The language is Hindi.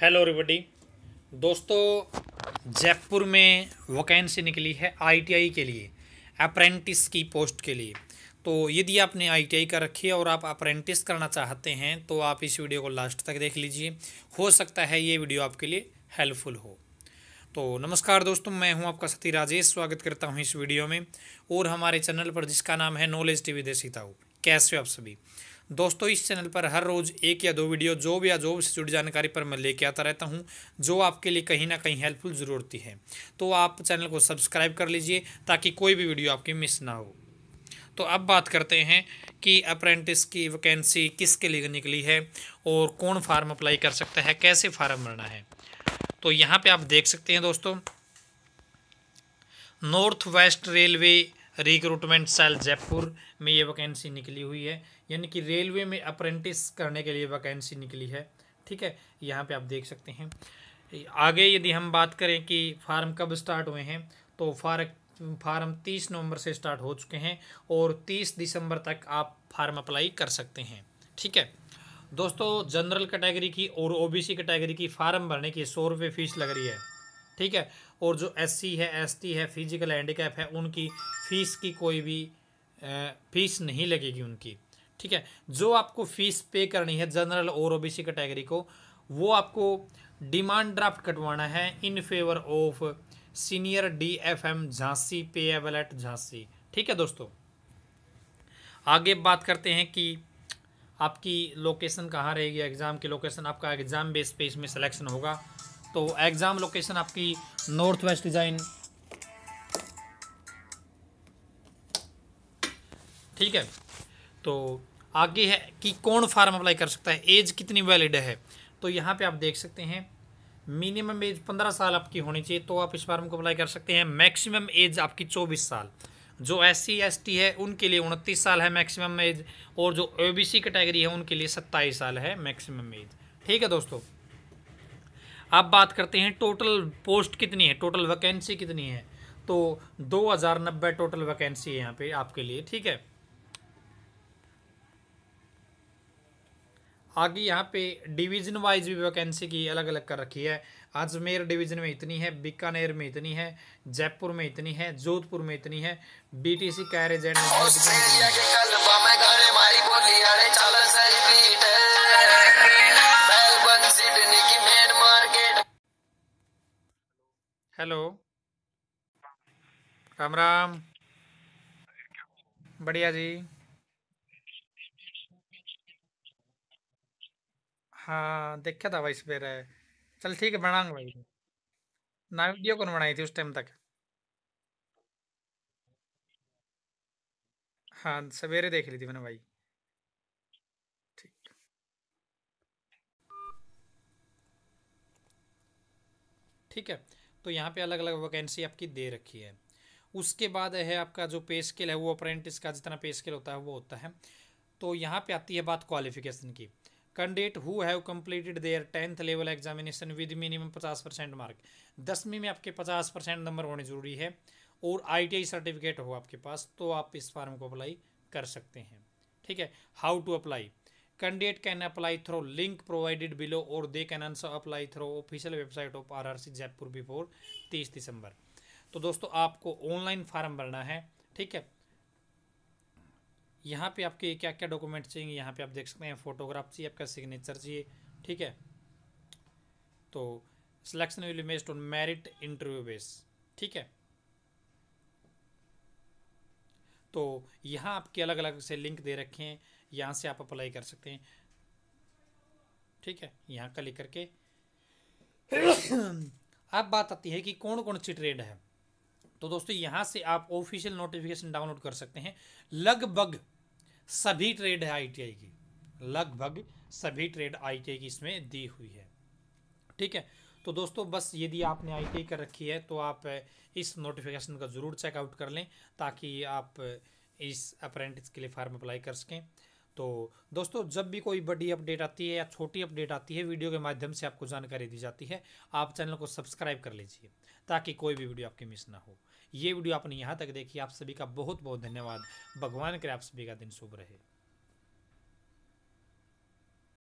हेलो रिबडी दोस्तों जयपुर में वैकेंसी निकली है आईटीआई के लिए अप्रेंटिस की पोस्ट के लिए तो यदि आपने आईटीआई कर रखी है और आप अप्रेंटिस करना चाहते हैं तो आप इस वीडियो को लास्ट तक देख लीजिए हो सकता है ये वीडियो आपके लिए हेल्पफुल हो तो नमस्कार दोस्तों मैं हूं आपका सती राजेश स्वागत करता हूं इस वीडियो में और हमारे चैनल पर जिसका नाम है नॉलेज टी देसी ताऊ कैसे हो आप सभी दोस्तों इस चैनल पर हर रोज़ एक या दो वीडियो जॉब या जॉब से जुड़ी जानकारी पर मैं लेके आता रहता हूँ जो आपके लिए कहीं ना कहीं हेल्पफुल ज़रूर होती है तो आप चैनल को सब्सक्राइब कर लीजिए ताकि कोई भी वीडियो आपकी मिस ना हो तो अब बात करते हैं कि अप्रेंटिस की वैकेंसी किसके लिए निकली है और कौन फार्म अप्लाई कर सकता है कैसे फार्म भरना है तो यहाँ पे आप देख सकते हैं दोस्तों north west railway recruitment cell Jaipur में ये वैकेंसी निकली हुई है यानी कि रेलवे में अप्रेंटिस करने के लिए वैकेंसी निकली है ठीक है यहाँ पे आप देख सकते हैं आगे यदि हम बात करें कि फार्म कब स्टार्ट हुए हैं तो फार फार्म तीस नवंबर से स्टार्ट हो चुके हैं और तीस दिसंबर तक आप फार्म अप्लाई कर सकते हैं ठीक है दोस्तों जनरल कैटेगरी की और ओबीसी कैटेगरी की फार्म भरने की सौ रुपये फीस लग रही है ठीक है और जो एस है एस है फिजिकल हैंडीकैप है उनकी फ़ीस की कोई भी फ़ीस नहीं लगेगी उनकी ठीक है जो आपको फ़ीस पे करनी है जनरल और ओबीसी कैटेगरी को वो आपको डिमांड ड्राफ्ट कटवाना है in favour of senior D F M Jhansi payable at Jhansi ठीक है दोस्तों आगे बात करते हैं कि आपकी लोकेशन कहाँ रहेगी एग्ज़ाम की लोकेशन आपका एग्ज़ाम बेस पे इसमें सिलेक्शन होगा तो एग्ज़ाम लोकेशन आपकी नॉर्थ वेस्ट डिज़ाइन ठीक है तो आगे है कि कौन फार्म अप्लाई कर सकता है एज कितनी वैलिड है तो यहाँ पे आप देख सकते हैं मिनिमम एज पंद्रह साल आपकी होनी चाहिए तो आप इस फार्म को अप्लाई कर सकते हैं मैक्सिमम एज आपकी चौबीस साल जो एस सी एस टी है उनके लिए उनतीस साल है मैक्सिमम एज और जो ओ बी सी कैटेगरी है उनके लिए सत्ताईस साल है मैक्सिमम एज ठीक है दोस्तों अब बात करते हैं टोटल पोस्ट कितनी है टोटल वैकेंसी कितनी है तो दो हज़ार नब्बे टोटल वैकेंसी है यहाँ पे आपके लिए ठीक है आगे यहाँ पे डिवीज़न वाइज भी वैकेंसी की अलग अलग कर रखी है अजमेर डिवीज़न में इतनी है बीकानेर में इतनी है जयपुर में इतनी है जोधपुर में इतनी है BTC carriage and hello Ram Ram बढ़िया जी हाँ देखा था भाई सवेरे चल ठीक है बनाऊंगा भाई ना वीडियो कौन बनाई थी उस टाइम तक हाँ सवेरे देख ली थी मैंने भाई ठीक है तो यहाँ पे अलग अलग वैकेंसी आपकी दे रखी है उसके बाद है आपका जो पे स्केल है वो अप्रेंटिस का जितना पे स्केल होता है वो होता है तो यहाँ पे आती है बात क्वालिफिकेशन की candidate who have completed their tenth level examination with minimum पचास परसेंट मार्क दसवीं में आपके पचास परसेंट नंबर होने जरूरी है और आई सर्टिफिकेट हो आपके पास तो आप इस फॉर्म को अप्लाई कर सकते हैं ठीक है how to apply candidate can apply through link provided below और they can answer apply through official website of R R C Jaipur before तीस दिसंबर तो दोस्तों आपको ऑनलाइन फार्म भरना है ठीक है यहाँ पे आपके क्या क्या डॉक्यूमेंट चाहिए यहाँ पे आप देख सकते हैं फोटोग्राफ चाहिए आपका सिग्नेचर चाहिए ठीक है तो selection will based on merit interview base ठीक है तो यहाँ आपके अलग अलग से लिंक दे रखे हैं यहाँ से आप अप्लाई कर सकते हैं ठीक है यहाँ का लिख करके अब बात आती है कि कौन कौन सी ट्रेड है तो दोस्तों यहाँ से आप ऑफिशियल नोटिफिकेशन डाउनलोड कर सकते हैं लगभग सभी ट्रेड है आईटीआई की लगभग सभी ट्रेड आईटीआई की इसमें दी हुई है ठीक है तो दोस्तों बस यदि आपने आईटीआई कर रखी है तो आप इस नोटिफिकेशन का ज़रूर चेकआउट कर लें ताकि आप इस अप्रेंटिस के लिए फार्म अप्लाई कर सकें तो दोस्तों जब भी कोई बड़ी अपडेट आती है या छोटी अपडेट आती है वीडियो के माध्यम से आपको जानकारी दी जाती है आप चैनल को सब्सक्राइब कर लीजिए ताकि कोई भी वीडियो आपकी मिस ना हो ये वीडियो आपने यहाँ तक देखी आप सभी का बहुत बहुत धन्यवाद भगवान करे आप सभी का दिन शुभ रहे